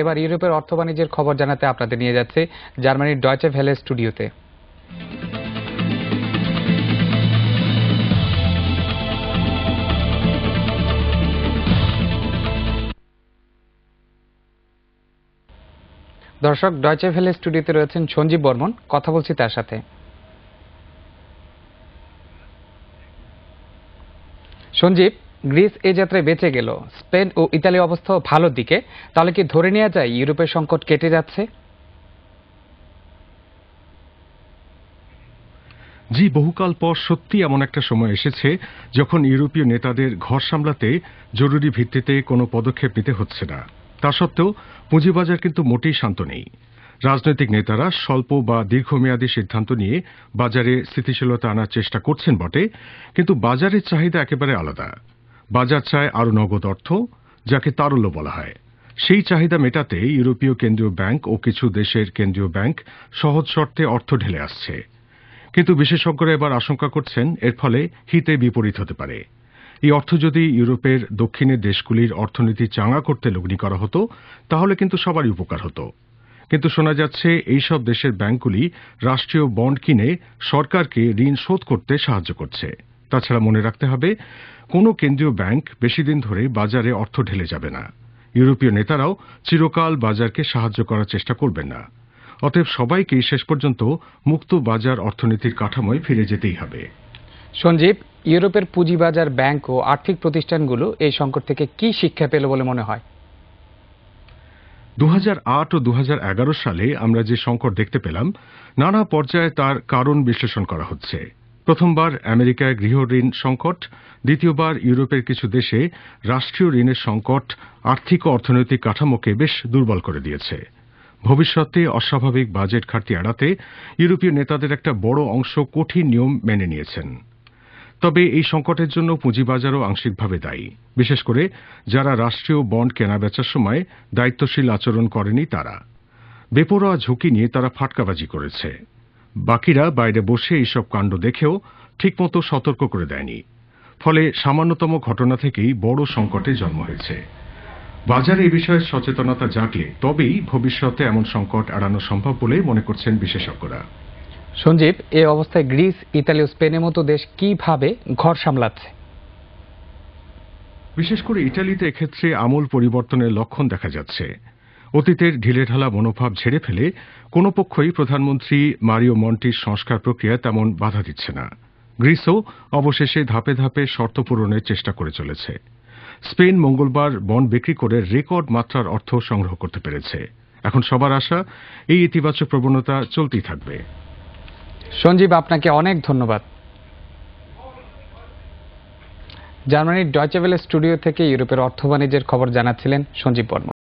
এবার ইউরোপের অর্থ বাণিজ্যের খবর জানাতে আপনাদের নিয়ে যাচ্ছে জার্মানির ডয়চে ভ্যালে স্টুডিওতে দর্শক ডয়চে ভেলে স্টুডিওতে রয়েছেন সঞ্জীব বর্মন কথা বলছি তার সাথে সঞ্জীব গ্রিস এ যাত্রায় বেঁচে গেল স্পেন ও ইতালি অবস্থা ভালো দিকে তাহলে কি ধরে নেওয়া যায় ইউরোপের সংকট কেটে যাচ্ছে জি বহুকাল পর সত্যি এমন একটা সময় এসেছে যখন ইউরোপীয় নেতাদের ঘর সামলাতে জরুরি ভিত্তিতে কোনো পদক্ষেপ নিতে হচ্ছে না তা সত্ত্বেও পুঁজিবাজার কিন্তু মোটেই শান্ত নেই রাজনৈতিক নেতারা স্বল্প বা দীর্ঘমেয়াদী সিদ্ধান্ত নিয়ে বাজারে স্থিতিশীলতা আনার চেষ্টা করছেন বটে কিন্তু বাজারের চাহিদা একেবারে আলাদা বাজার চায় আরও নগদ অর্থ যাকে তারল্য বলা হয় সেই চাহিদা মেটাতে ইউরোপীয় কেন্দ্রীয় ব্যাংক ও কিছু দেশের কেন্দ্রীয় ব্যাংক সহজ শর্তে অর্থ ঢেলে আসছে কিন্তু বিশেষজ্ঞরা এবার আশঙ্কা করছেন এর ফলে হিতে বিপরীত হতে পারে এই অর্থ যদি ইউরোপের দক্ষিণের দেশগুলির অর্থনীতি চাঙা করতে লগ্নি করা হতো তাহলে কিন্তু সবারই উপকার হতো কিন্তু শোনা যাচ্ছে এইসব দেশের ব্যাংকগুলি রাষ্ট্রীয় বন্ড কিনে সরকারকে ঋণ শোধ করতে সাহায্য করছে তাছাড়া মনে রাখতে হবে কোনো কেন্দ্রীয় ব্যাংক বেশি দিন ধরে বাজারে অর্থ ঢেলে যাবে না ইউরোপীয় নেতারাও চিরকাল বাজারকে সাহায্য করার চেষ্টা করবেন না অতএব সবাইকেই শেষ পর্যন্ত মুক্ত বাজার অর্থনীতির কাঠামোয় ফিরে যেতেই হবে সঞ্জীব ইউরোপের পুঁজিবাজার ব্যাংক ও আর্থিক প্রতিষ্ঠানগুলো এই সংকট থেকে কি শিক্ষা পেল বলে মনে হয় দু ও দু সালে আমরা যে সংকট দেখতে পেলাম নানা পর্যায়ে তার কারণ বিশ্লেষণ করা হচ্ছে প্রথমবার আমেরিকায় গৃহঋণ সংকট দ্বিতীয়বার ইউরোপের কিছু দেশে রাষ্ট্রীয় ঋণের সংকট আর্থিক ও অর্থনৈতিক কাঠামোকে বেশ দুর্বল করে দিয়েছে ভবিষ্যতে অস্বাভাবিক বাজেট ঘাটতি এড়াতে ইউরোপীয় নেতাদের একটা বড় অংশ কঠিন নিয়ম মেনে নিয়েছেন তবে এই সংকটের জন্য পুঁজিবাজারও আংশিকভাবে দায়ী বিশেষ করে যারা রাষ্ট্রীয় বন্ড কেনাবেচার সময় দায়িত্বশীল আচরণ করেনি তারা বেপরোয়া ঝুঁকি নিয়ে তারা ফাটকাবাজি করেছে বাকিরা বাইরে বসে এইসব কাণ্ড দেখেও ঠিকমতো সতর্ক করে দেয়নি ফলে সামান্যতম ঘটনা থেকেই বড় সংকটে জন্ম হয়েছে বাজারে এ বিষয়ে সচেতনতা জাগলে তবেই ভবিষ্যতে এমন সংকট এড়ানো সম্ভব বলে মনে করছেন বিশেষজ্ঞরা সঞ্জীব এ অবস্থায় গ্রিস ইতালি ও স্পেনের মতো দেশ কিভাবে ঘর সামলাচ্ছে বিশেষ করে ইটালিতে এক্ষেত্রে আমূল পরিবর্তনের লক্ষণ দেখা যাচ্ছে অতীতের ঢিলেঢালা মনোভাব ঝেড়ে ফেলে কোনো পক্ষই প্রধানমন্ত্রী মারিও মন্টির সংস্কার প্রক্রিয়ায় তেমন বাধা দিচ্ছে না গ্রিসও অবশেষে ধাপে ধাপে শর্ত পূরণের চেষ্টা করে চলেছে স্পেন মঙ্গলবার বন্ড বিক্রি করে রেকর্ড মাত্রার অর্থ সংগ্রহ করতে পেরেছে এখন সবার আশা এই ইতিবাচক প্রবণতা চলতেই থাকবে সঞ্জীব আপনাকে অনেক ধন্যবাদ জার্মানির ডয়চেভেল স্টুডিও থেকে ইউরোপের অর্থ বাণিজ্যের খবর জানাচ্ছিলেন সঞ্জীব বর্মা